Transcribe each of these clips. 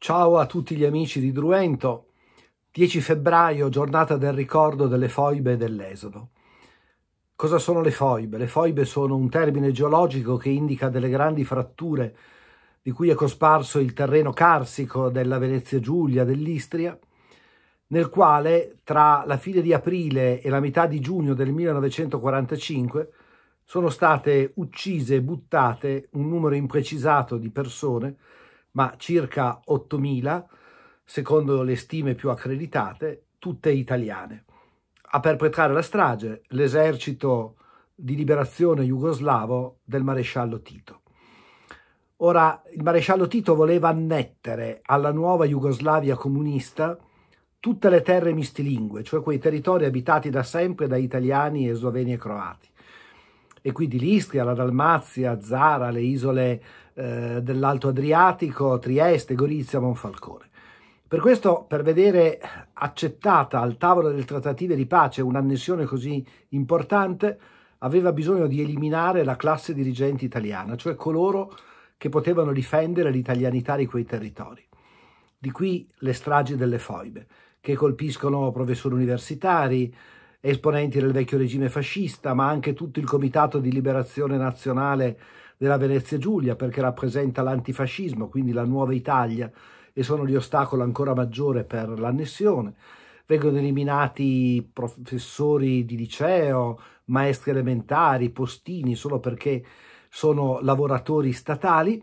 Ciao a tutti gli amici di Druento. 10 febbraio, giornata del ricordo delle foibe e dell'esodo. Cosa sono le foibe? Le foibe sono un termine geologico che indica delle grandi fratture di cui è cosparso il terreno carsico della Venezia Giulia, dell'Istria, nel quale tra la fine di aprile e la metà di giugno del 1945 sono state uccise e buttate un numero imprecisato di persone ma circa 8.000, secondo le stime più accreditate, tutte italiane. A perpetrare la strage l'esercito di liberazione jugoslavo del maresciallo Tito. Ora, il maresciallo Tito voleva annettere alla nuova Jugoslavia comunista tutte le terre mistilingue, cioè quei territori abitati da sempre da italiani, esloveni e croati e quindi l'Istria, la Dalmazia, Zara, le isole eh, dell'Alto Adriatico, Trieste, Gorizia, Monfalcone. Per questo, per vedere accettata al tavolo delle trattative di pace un'annessione così importante, aveva bisogno di eliminare la classe dirigente italiana, cioè coloro che potevano difendere l'italianità di quei territori. Di qui le stragi delle foibe, che colpiscono professori universitari, esponenti del vecchio regime fascista, ma anche tutto il Comitato di Liberazione Nazionale della Venezia Giulia, perché rappresenta l'antifascismo, quindi la nuova Italia, e sono gli ostacoli ancora maggiore per l'annessione. Vengono eliminati professori di liceo, maestri elementari, postini, solo perché sono lavoratori statali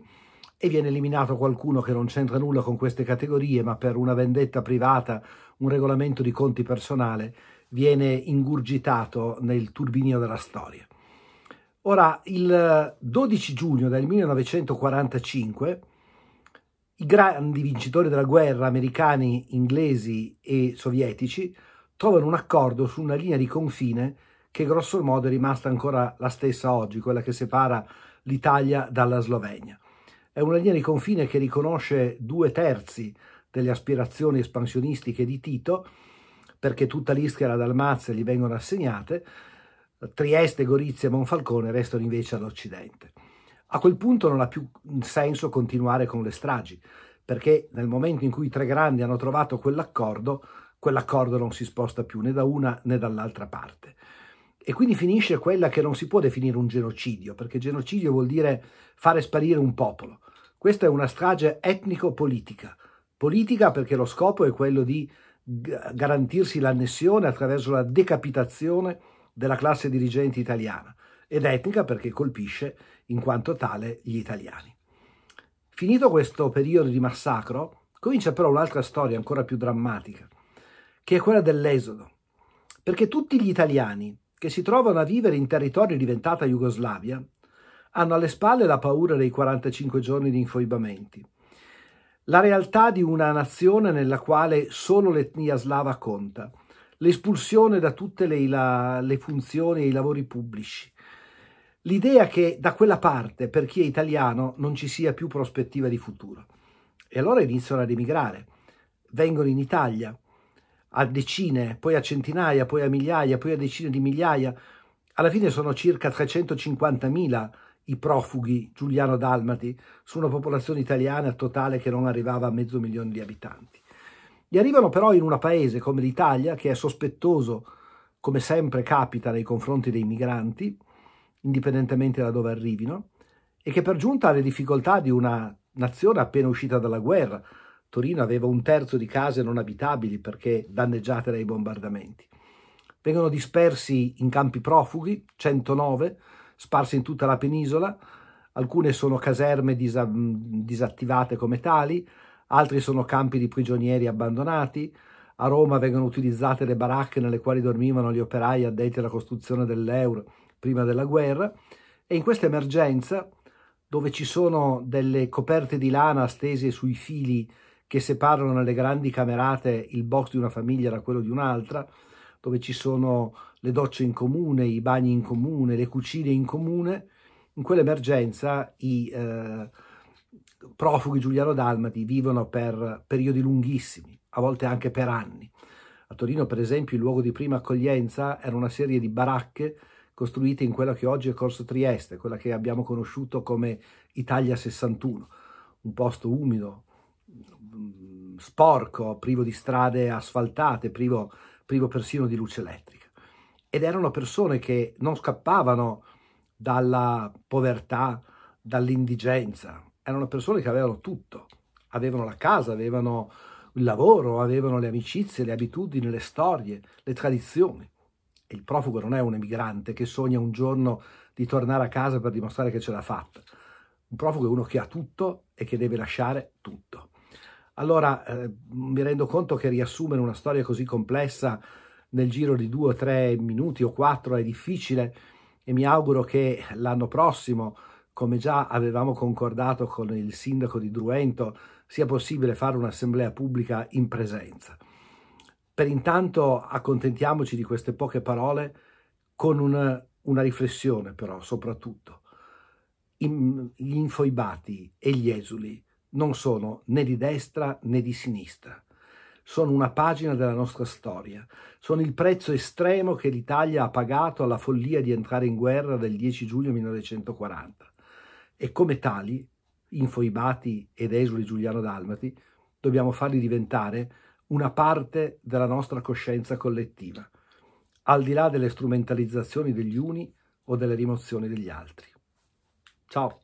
e viene eliminato qualcuno che non c'entra nulla con queste categorie, ma per una vendetta privata, un regolamento di conti personale viene ingurgitato nel turbinio della storia. Ora, il 12 giugno del 1945, i grandi vincitori della guerra americani, inglesi e sovietici trovano un accordo su una linea di confine che grosso modo è rimasta ancora la stessa oggi, quella che separa l'Italia dalla Slovenia. È una linea di confine che riconosce due terzi delle aspirazioni espansionistiche di Tito perché tutta l'Ischia e la Dalmazia gli vengono assegnate, Trieste, Gorizia e Monfalcone restano invece all'Occidente. A quel punto non ha più senso continuare con le stragi, perché nel momento in cui i tre grandi hanno trovato quell'accordo, quell'accordo non si sposta più né da una né dall'altra parte. E quindi finisce quella che non si può definire un genocidio, perché genocidio vuol dire fare sparire un popolo. Questa è una strage etnico-politica. Politica perché lo scopo è quello di garantirsi l'annessione attraverso la decapitazione della classe dirigente italiana ed etnica perché colpisce in quanto tale gli italiani. Finito questo periodo di massacro, comincia però un'altra storia ancora più drammatica, che è quella dell'esodo, perché tutti gli italiani che si trovano a vivere in territorio diventata Jugoslavia hanno alle spalle la paura dei 45 giorni di infoibamenti la realtà di una nazione nella quale solo l'etnia slava conta, l'espulsione da tutte le, la, le funzioni e i lavori pubblici, l'idea che da quella parte, per chi è italiano, non ci sia più prospettiva di futuro. E allora iniziano ad emigrare, vengono in Italia a decine, poi a centinaia, poi a migliaia, poi a decine di migliaia, alla fine sono circa 350.000 i profughi Giuliano Dalmati su una popolazione italiana totale che non arrivava a mezzo milione di abitanti. Gli arrivano però in un paese come l'Italia che è sospettoso, come sempre capita nei confronti dei migranti, indipendentemente da dove arrivino, e che per giunta ha le difficoltà di una nazione appena uscita dalla guerra. Torino aveva un terzo di case non abitabili perché danneggiate dai bombardamenti. Vengono dispersi in campi profughi, 109, sparse in tutta la penisola, alcune sono caserme disa disattivate come tali, altri sono campi di prigionieri abbandonati, a Roma vengono utilizzate le baracche nelle quali dormivano gli operai addetti alla costruzione dell'euro prima della guerra e in questa emergenza, dove ci sono delle coperte di lana stese sui fili che separano nelle grandi camerate il box di una famiglia da quello di un'altra, dove ci sono le docce in comune, i bagni in comune, le cucine in comune, in quell'emergenza i eh, profughi giuliano-dalmati vivono per periodi lunghissimi, a volte anche per anni. A Torino, per esempio, il luogo di prima accoglienza era una serie di baracche costruite in quella che oggi è Corso Trieste, quella che abbiamo conosciuto come Italia 61, un posto umido, mm, sporco, privo di strade asfaltate, privo, privo persino di luce elettrica ed erano persone che non scappavano dalla povertà, dall'indigenza, erano persone che avevano tutto, avevano la casa, avevano il lavoro, avevano le amicizie, le abitudini, le storie, le tradizioni. E il profugo non è un emigrante che sogna un giorno di tornare a casa per dimostrare che ce l'ha fatta. Un profugo è uno che ha tutto e che deve lasciare tutto. Allora eh, mi rendo conto che riassumere una storia così complessa nel giro di due o tre minuti o quattro è difficile e mi auguro che l'anno prossimo, come già avevamo concordato con il sindaco di Druento, sia possibile fare un'assemblea pubblica in presenza. Per intanto accontentiamoci di queste poche parole con una, una riflessione però soprattutto. In, gli infoibati e gli esuli non sono né di destra né di sinistra sono una pagina della nostra storia, sono il prezzo estremo che l'Italia ha pagato alla follia di entrare in guerra del 10 giugno 1940 e come tali, infoibati ed esuli Giuliano-Dalmati, dobbiamo farli diventare una parte della nostra coscienza collettiva, al di là delle strumentalizzazioni degli uni o delle rimozioni degli altri. Ciao!